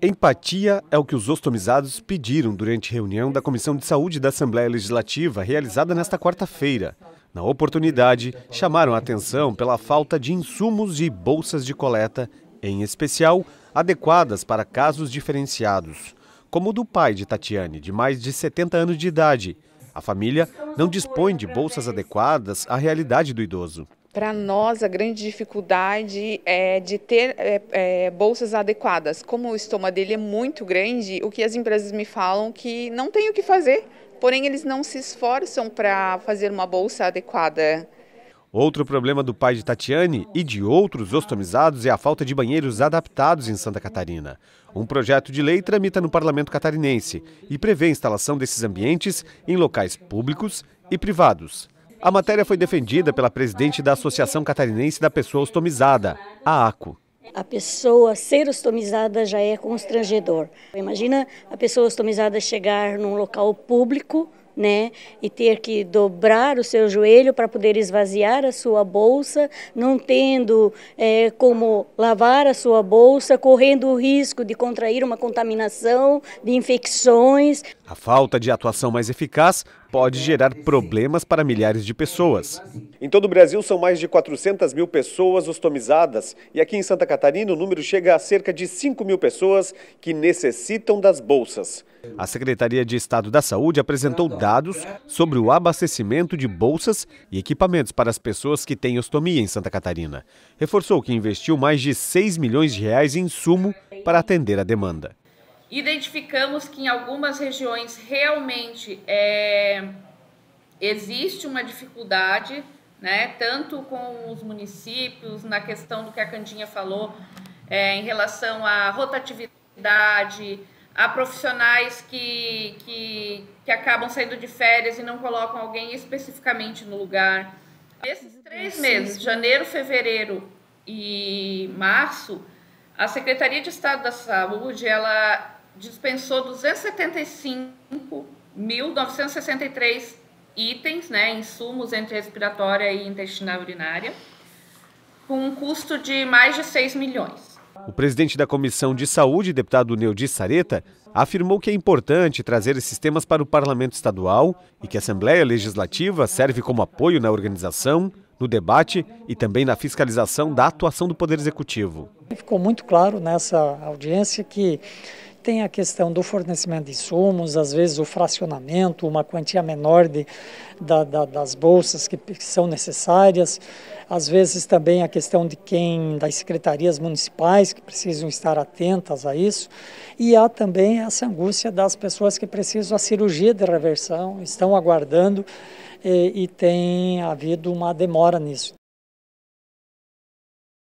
Empatia é o que os ostomizados pediram durante reunião da Comissão de Saúde da Assembleia Legislativa realizada nesta quarta-feira. Na oportunidade, chamaram a atenção pela falta de insumos e bolsas de coleta, em especial adequadas para casos diferenciados, como o do pai de Tatiane, de mais de 70 anos de idade. A família não dispõe de bolsas adequadas à realidade do idoso. Para nós, a grande dificuldade é de ter é, é, bolsas adequadas. Como o estômago dele é muito grande, o que as empresas me falam que não tem o que fazer, porém eles não se esforçam para fazer uma bolsa adequada. Outro problema do pai de Tatiane e de outros ostomizados é a falta de banheiros adaptados em Santa Catarina. Um projeto de lei tramita no parlamento catarinense e prevê a instalação desses ambientes em locais públicos e privados. A matéria foi defendida pela presidente da Associação Catarinense da Pessoa Ostomizada, a ACO. A pessoa ser ostomizada já é constrangedor. Imagina a pessoa ostomizada chegar num local público né? E ter que dobrar o seu joelho para poder esvaziar a sua bolsa, não tendo é, como lavar a sua bolsa, correndo o risco de contrair uma contaminação, de infecções. A falta de atuação mais eficaz pode gerar problemas para milhares de pessoas. Em todo o Brasil, são mais de 400 mil pessoas ostomizadas. E aqui em Santa Catarina, o número chega a cerca de 5 mil pessoas que necessitam das bolsas. A Secretaria de Estado da Saúde apresentou dados sobre o abastecimento de bolsas e equipamentos para as pessoas que têm ostomia em Santa Catarina. Reforçou que investiu mais de 6 milhões de reais em sumo para atender a demanda. Identificamos que em algumas regiões realmente é, existe uma dificuldade, né, tanto com os municípios, na questão do que a Candinha falou, é, em relação à rotatividade, a profissionais que, que, que acabam saindo de férias e não colocam alguém especificamente no lugar. esses três meses, janeiro, fevereiro e março, a Secretaria de Estado da Saúde ela dispensou 275.963 itens, né, insumos entre respiratória e intestinal urinária, com um custo de mais de 6 milhões. O presidente da Comissão de Saúde, deputado Neudi Sareta, afirmou que é importante trazer esses temas para o Parlamento Estadual e que a Assembleia Legislativa serve como apoio na organização, no debate e também na fiscalização da atuação do Poder Executivo. Ficou muito claro nessa audiência que tem a questão do fornecimento de insumos, às vezes o fracionamento, uma quantia menor de, da, da, das bolsas que, que são necessárias, às vezes também a questão de quem, das secretarias municipais que precisam estar atentas a isso, e há também essa angústia das pessoas que precisam a cirurgia de reversão, estão aguardando e, eh, e tem havido uma demora nisso.